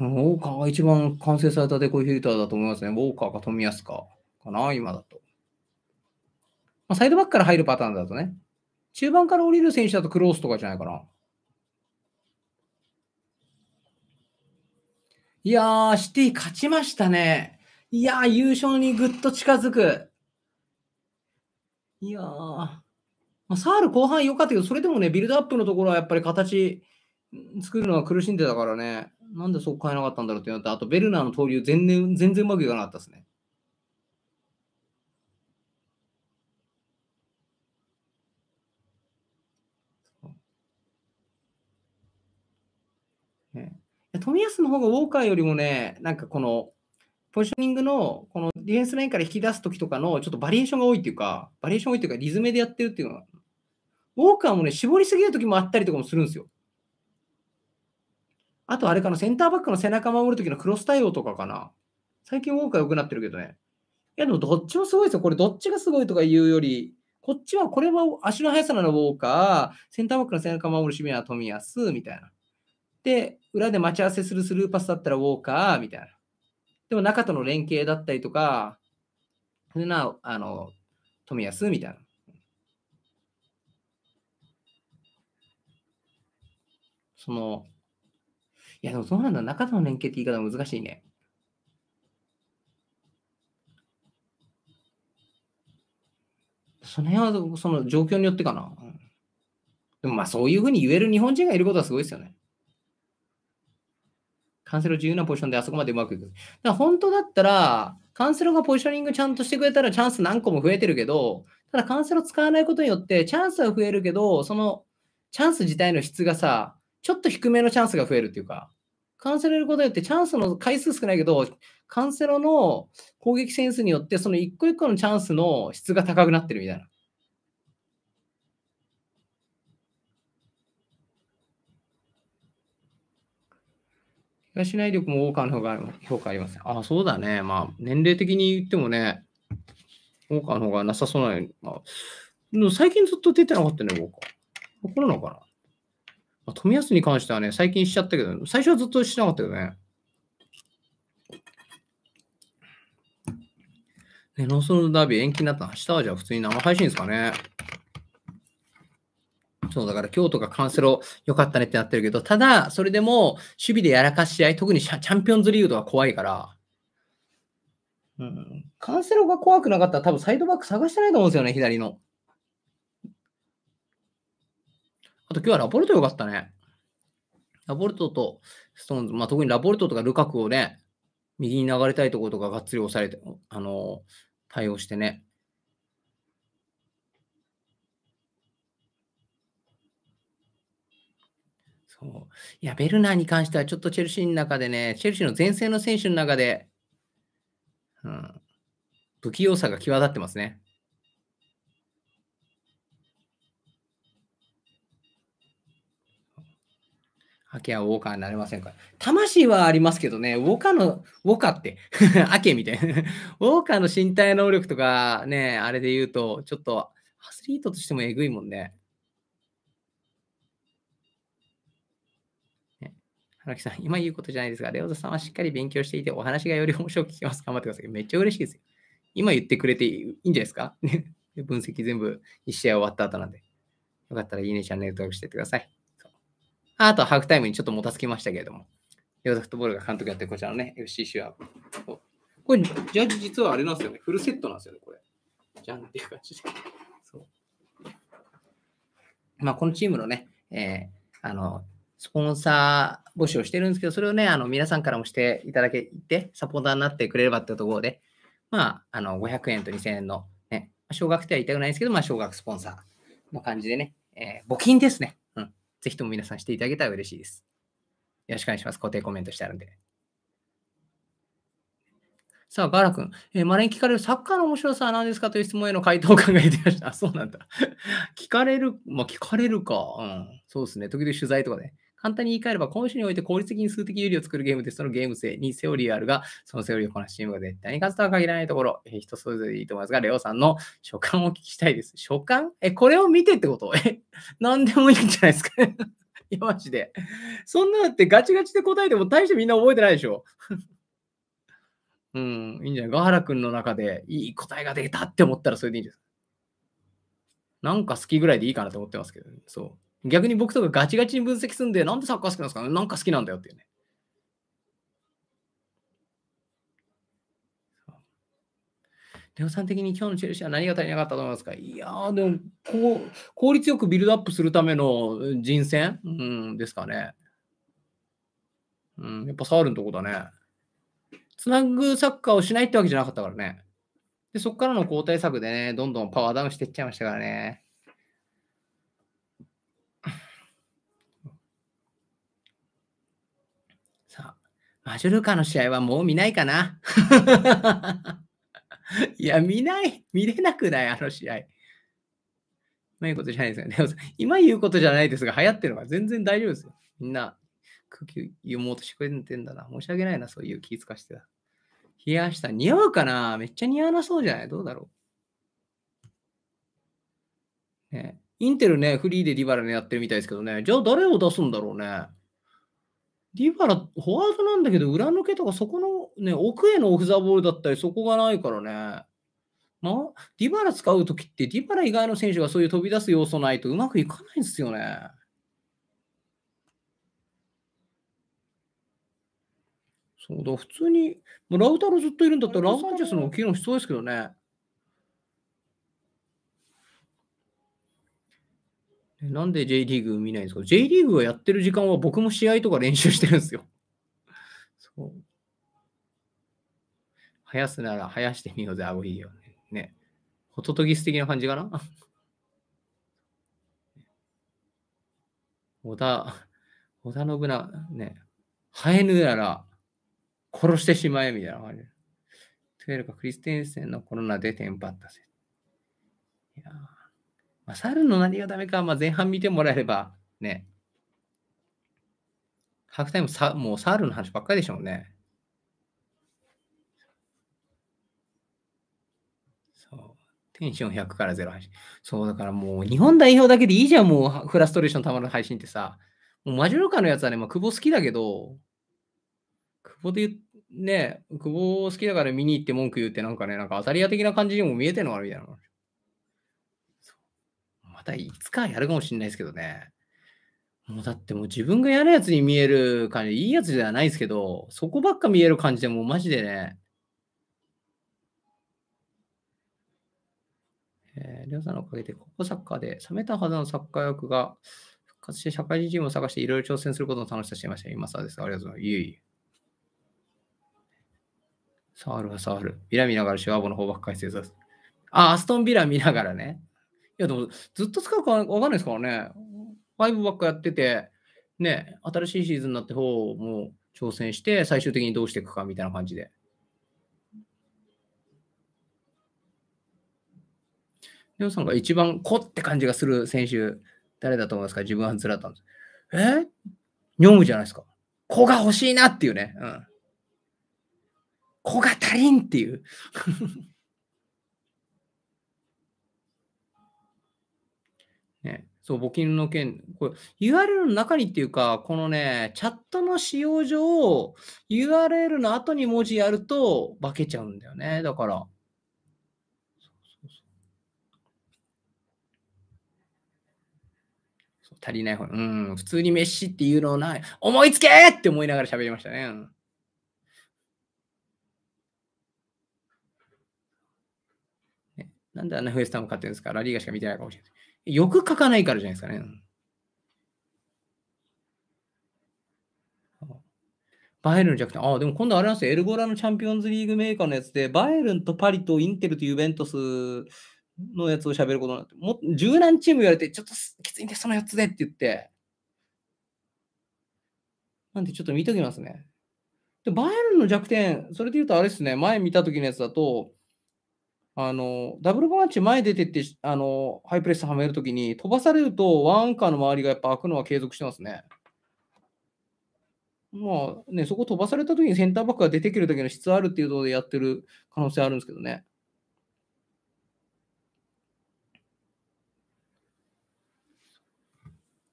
ウォーカーが一番完成されたデコイフィルターだと思いますね。ウォーカーか富安かかな、今だと。まあ、サイドバックから入るパターンだとね。中盤から降りる選手だとクロースとかじゃないかな。いやー、シティ勝ちましたね。いやー、優勝にぐっと近づく。いやー、まあ、サール後半良かったけど、それでもね、ビルドアップのところはやっぱり形作るのは苦しんでたからね、なんでそこ変えなかったんだろうってなって、あとベルナーの投入全然、全然うまくいかなかったですね。冨安の方がウォーカーよりもね、なんかこの、ポジショニングの、このディフェンスラインから引き出すときとかの、ちょっとバリエーションが多いっていうか、バリエーションが多いっていうか、リズムでやってるっていうのは、ウォーカーもね、絞りすぎるときもあったりとかもするんですよ。あとあれかな、センターバックの背中守るときのクロス対応とかかな。最近ウォーカー良くなってるけどね。いや、でもどっちもすごいですよ。これどっちがすごいとか言うより、こっちは、これは足の速さなのウォーカー、センターバックの背中守る趣味は冨安、みたいな。で、裏で待ち合わせするスルーパスだったらウォーカー、みたいな。でも中との連携だったりとか、それな、あの、富安、みたいな。その、いや、でもそうなんだ。中との連携って言い方難しいね。その辺は、その状況によってかな。うん、でもまあ、そういうふうに言える日本人がいることはすごいですよね。カンセル自由なポジションであそこまでうまくいく。だから本当だったら、カンセルがポジショニングちゃんとしてくれたらチャンス何個も増えてるけど、ただカンセロ使わないことによってチャンスは増えるけど、そのチャンス自体の質がさ、ちょっと低めのチャンスが増えるっていうか、カンセロやることによってチャンスの回数少ないけど、カンセロの攻撃センスによって、その一個一個のチャンスの質が高くなってるみたいな。東内力も大川の方が評価あります、ね。ああ、そうだね。まあ、年齢的に言ってもね、大川の方がなさそうなのに、まあ、最近ずっと出てなかったね、僕は。これなのかなあ富安に関してはね、最近しちゃったけど、最初はずっとしなかったよね。ね、ローソンダービー延期になったら、明日はじゃあ普通に生配信ですかね。そう、だから今日とかカンセロ良かったねってなってるけど、ただ、それでも守備でやらかし合い、特にチャンピオンズリーグとか怖いから、うん、カンセロが怖くなかったら多分サイドバック探してないと思うんですよね、左の。あと今日はラポルトよかったね。ラポルトとストーンズ、まあ、特にラポルトとかルカクをね、右に流れたいところとかがっつり押されて、あのー、対応してね。そういや、ベルナーに関してはちょっとチェルシーの中でね、チェルシーの前線の選手の中で、うん、不器用さが際立ってますね。アケはウォーカーになれませんか魂はありますけどね、ウォーカーの、ウォーカーって、アケみたいな。ウォーカーの身体能力とかね、あれで言うと、ちょっとアスリートとしてもえぐいもんね。原木さん、今言うことじゃないですが、レオザさんはしっかり勉強していて、お話がより面白く聞けます。頑張ってください。めっちゃ嬉しいですよ。今言ってくれていいんじゃないですか 分析全部1試合終わった後なんで。よかったらいいね、チャンネル登録してってください。あとハーフタイムにちょっともたつきましたけれども、ヨーザフットボールが監督やってるこちらのね、FC シュア。これ、ジャッジ実はあれなんですよね。フルセットなんですよね、これ。じゃんっていう感じで。そう。まあ、このチームのね、えー、あの、スポンサー募集をしてるんですけど、それをね、あの、皆さんからもしていただけて、サポーターになってくれればってところで、まあ、あの、500円と2000円の、ね、少額とは言いたくないんですけど、まあ、少額スポンサーの感じでね、えー、募金ですね。ぜひとも皆さんしていただけたら嬉しいです。よろしくお願いします。固定コメントしてあるんで。さあ、ガーラ君、えー、まれに聞かれるサッカーの面白さは何ですかという質問への回答を考えていました。あ、そうなんだ。聞かれる、まあ、聞かれるか。うん。そうですね。時々取材とかで、ね、簡単に言い換えれば、今週において効率的に数的有利を作るゲームでそのゲーム性にセオリーあるが、そのセオリーをこなすチームが絶対に勝つとは限らないところ、えー、人それぞれいいと思いますが、レオさんの所感を聞きたいです。所感え、これを見てってこと え、何でもいいんじゃないですか いや、マジで。そんなのってガチガチで答えても大してみんな覚えてないでしょ。うん、いいんじゃないガハラ君の中でいい答えが出たって思ったらそれでいいんです。なんか好きぐらいでいいかなと思ってますけど、ね、そう。逆に僕とかガチガチに分析するんで、なんでサッカー好きなんですかねなんか好きなんだよっていうね。レオさん的に今日のチェルシーは何が足りなかったと思いますかいやー、でもこう、効率よくビルドアップするための人選、うん、ですかね。うん、やっぱサールのとこだね。つなぐサッカーをしないってわけじゃなかったからね。で、そこからの交代策でね、どんどんパワーダウンしていっちゃいましたからね。マジョルカの試合はもう見ないかな。いや、見ない、見れなくない、あの試合。あいうことじゃないですよね、今言うことじゃないですが、流行ってるのは全然大丈夫ですよ。みんな、空気読もうとしてくれてんだな。申し訳ないな、そういう気遣してた。冷やした。似合うかなめっちゃ似合わなそうじゃないどうだろう。ねインテルね、フリーでリバラねやってるみたいですけどね。じゃあ誰を出すんだろうね。ディバラ、フォワードなんだけど、裏抜けとか、そこの、ね、奥へのオフザボールだったり、そこがないからね。まあ、ディバラ使うときって、ディバラ以外の選手がそういう飛び出す要素ないとうまくいかないんですよね。そうだ、普通に、もうラウタロずっといるんだったら、ラサンチェスの起きるのそうですけどね。なんで J リーグ見ないんですか ?J リーグをやってる時間は僕も試合とか練習してるんですよ。そう。生やすなら生やしてみようぜ、あごいいよね。ね。ホトトギス的な感じかな 織田、織田信長、ね。生えぬなら殺してしまえ、みたいな感じ。というかクリステンセンのコロナでテンパったせ。いやー。まあ、猿の何がダメか、まあ、前半見てもらえれば、ね。ハーフタイムさ、もう猿の話ばっかりでしょうね。テンション100から0配信。そう、だからもう日本代表だけでいいじゃん、もうフラストレーションたまる配信ってさ。もうマジョルカのやつはね、まあ、久保好きだけど、久保でね、久保好きだから見に行って文句言ってなんかね、なんか当たり屋的な感じにも見えてるのかなみたいな。またいつかやるかもしれないですけどね。もうだってもう自分がやるやつに見える感じ、いいやつではないですけど、そこばっか見える感じでもうマジでね。えりょうさんのおかげで、ここサッカーで冷めたはずのサッカー役が復活して社会人チームを探していろいろ挑戦することの楽しさしていました。今さです。ありがとうございます。いい触るは触る。ビラ見ながらシュワボの方ばっかり正座する。あ、アストンビラ見ながらね。や、でもずっと使うかわかんないですからね。5ばっかやってて、ね、新しいシーズンになって方も挑戦して、最終的にどうしていくかみたいな感じで。レオさんが一番こって感じがする選手、誰だと思いますか自分はずらったんです。えニョムじゃないですか。子が欲しいなっていうね。うん。子が足りんっていう。ね、そう、募金の件、これ URL の中にっていうか、このね、チャットの使用上、URL の後に文字やると化けちゃうんだよね。だから。足りない方。うん、普通に飯っていうのない。思いつけって思いながら喋りましたね。うんなんであんなウエスタム買ってるんですかラリーガしか見てないかもしれない。よく書かないからじゃないですかね。バイエルン弱点。ああ、でも今度あれなんですよ。エルゴラのチャンピオンズリーグメーカーのやつで、バイエルンとパリとインテルとユベントスのやつを喋ることになって、も柔軟チーム言われて、ちょっときついんで、その4つでって言って。なんで、ちょっと見ときますね。で、バイエルンの弱点、それで言うとあれですね、前見た時のやつだと、あのダブルボランチ前出てってあのハイプレスはめるときに飛ばされるとワンアンカーの周りがやっぱ開くのは継続してますね。まあね、そこ飛ばされたときにセンターバックが出てくるときの質あるっていうころでやってる可能性あるんですけどね。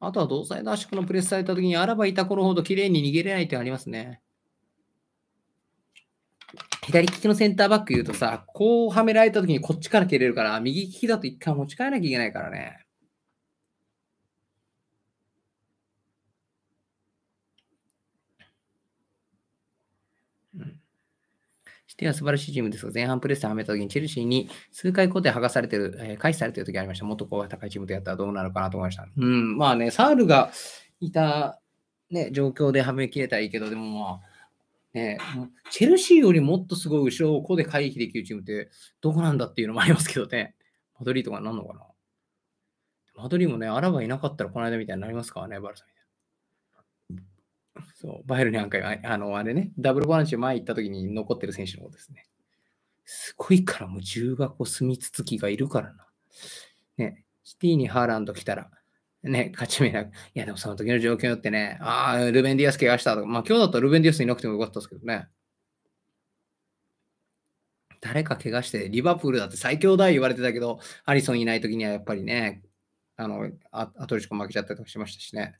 あとは同サイド圧縮のプレスされたときにあらばいた頃ほど綺麗に逃げれないってありますね。左利きのセンターバック言うとさ、こうはめられた時にこっちから蹴れるから、右利きだと一回持ち帰らなきゃいけないからね。しては素晴らしいチームですが、前半プレスではめた時にチェルシーに数回固定剥がされてる、えー、回避されてる時ありました。もっと高いチームとやったらどうなるかなと思いました。うん、まあね、サールがいた、ね、状況ではめきれたらいいけど、でもまあ、ね、チェルシーよりもっとすごい後ろをここで回避できるチームってどこなんだっていうのもありますけどね。マドリーとかなんのかなマドリーもね、アラバいなかったらこの間みたいになりますからね、バルサみたいな。そう、バイルになんか、あの、あれね、ダブルバランチ前行った時に残ってる選手のこですね。すごいから、もう中学校住みつつきがいるからな。ね、シティにハーランド来たら、ね、勝ち目なく。いや、でもその時の状況によってね、ああ、ルベンディアス怪我したとか、まあ今日だったらルベンディアスいなくてもよかったですけどね。誰か怪我して、リバプールだって最強だ言われてたけど、アリソンいない時にはやっぱりね、あの、アトリチコ負けちゃったりとかしましたしね。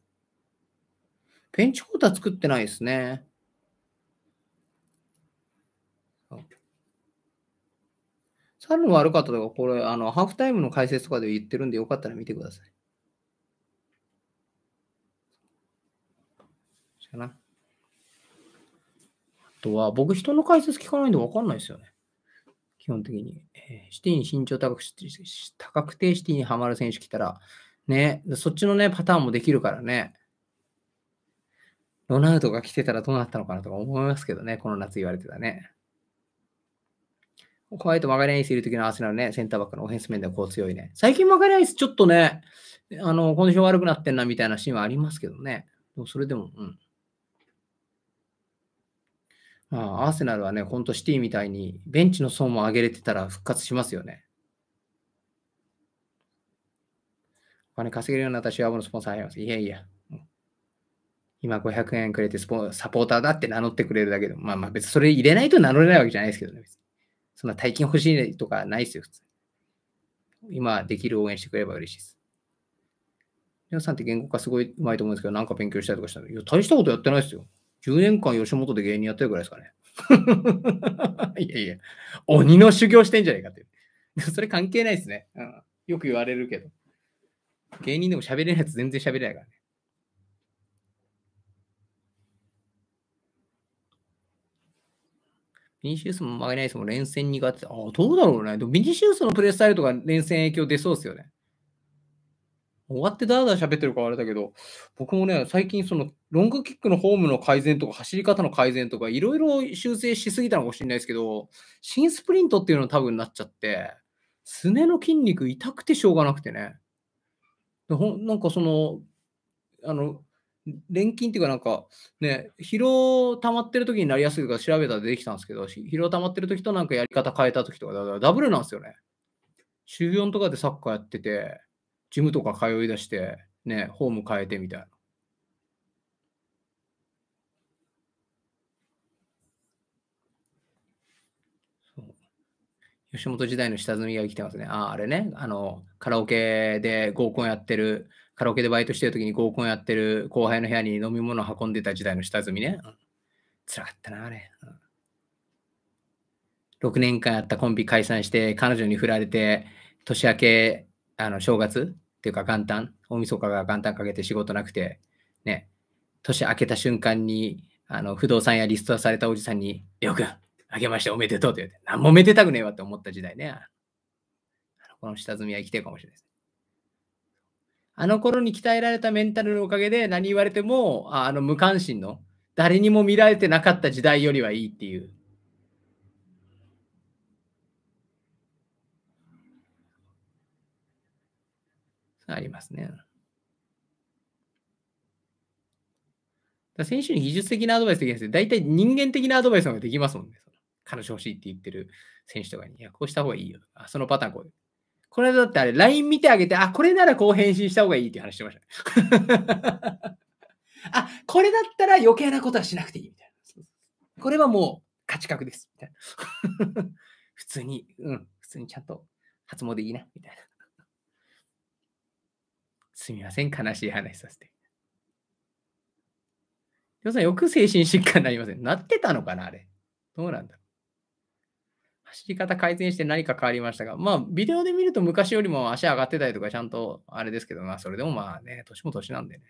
ペンチコータ作ってないですね。サル悪かったとか、これ、あの、ハーフタイムの解説とかで言ってるんで、よかったら見てください。かな。あとは、僕、人の解説聞かないんで分かんないですよね。基本的に。えシティに身長高くし高くてシティにはまる選手来たら、ね、そっちのね、パターンもできるからね。ロナウドが来てたらどうなったのかなとか思いますけどね、この夏言われてたね。ホワイト、マガリアイスいる時のアーセナルね、センターバックのオフェンス面ではこう強いね。最近マガリアイスちょっとね、あの、コンディション悪くなってんなみたいなシーンはありますけどね。でもそれでも、うん。まあ、アーセナルはね、ほんとシティみたいに、ベンチの層も上げれてたら復活しますよね。お金稼げるような私はシアのスポンサー入ります。いやいや。今500円くれてスポサポーターだって名乗ってくれるだけでまあまあ別にそれ入れないと名乗れないわけじゃないですけどね。そんな大金欲しいとかないですよ、普通。今できる応援してくれれば嬉しいです。皆さんって言語化すごいうまいと思うんですけど、なんか勉強したりとかしたら、いや、大したことやってないですよ。10年間吉本で芸人やってるぐらいですかね。いやいや、鬼の修行してんじゃねえかって。それ関係ないですね、うん。よく言われるけど。芸人でも喋れないやつ全然喋れないからね。ビニシウスも負けないですもん、連戦苦手。ああ、どうだろうね。でもビニシウスのプレースタイルとか連戦影響出そうですよね。終わってだーだー喋ってるからあれだけど、僕もね、最近そのロングキックのフォームの改善とか走り方の改善とかいろいろ修正しすぎたのかもしれないですけど、新スプリントっていうの多分なっちゃって、すねの筋肉痛くてしょうがなくてね。ほなんかその、あの、錬金っていうかなんかね、疲労溜まってる時になりやすいから調べたらできたんですけど、疲労溜まってる時となんかやり方変えた時とか、だからダブルなんですよね。週4とかでサッカーやってて、ジムとか通い出して、ね、ホーム変えてみたいな。吉本時代の下積みが生きてますね。ああ、あれね、あの、カラオケで合コンやってる、カラオケでバイトしてる時に合コンやってる後輩の部屋に飲み物運んでた時代の下積みね。つ、ら、かったな、あれ、6年間やったコンビ解散して、彼女に振られて、年明け、あの、正月、ていうか元旦、大晦日が元旦かけて仕事なくて、ね、年明けた瞬間に、あの、不動産やリストアされたおじさんに、よく、あげましておめでとうって言って、何もめでたくねえわって思った時代ね。のこの下積みは生きてるかもしれないです。あの頃に鍛えられたメンタルのおかげで何言われても、あの無関心の、誰にも見られてなかった時代よりはいいっていうありますね。だ選手に技術的なアドバイスできないですけど、大体人間的なアドバイスができますもんね。その彼女欲しいって言ってる選手とかに、いや、こうした方がいいよ。あ、そのパターンこう。これだってあれ、LINE 見てあげて、あ、これならこう返信した方がいいって話してました。あ、これだったら余計なことはしなくていいみたいな。これはもう価値格です。みたいな。普通に、うん、普通にちゃんと初詣いいな、みたいな。すみません、悲しい話させて。りょさん、よく精神疾患になりません。なってたのかな、あれ。どうなんだろう。走り方改善して何か変わりましたが、まあ、ビデオで見ると昔よりも足上がってたりとか、ちゃんとあれですけど、まあ、それでもまあね、年も年なんでね、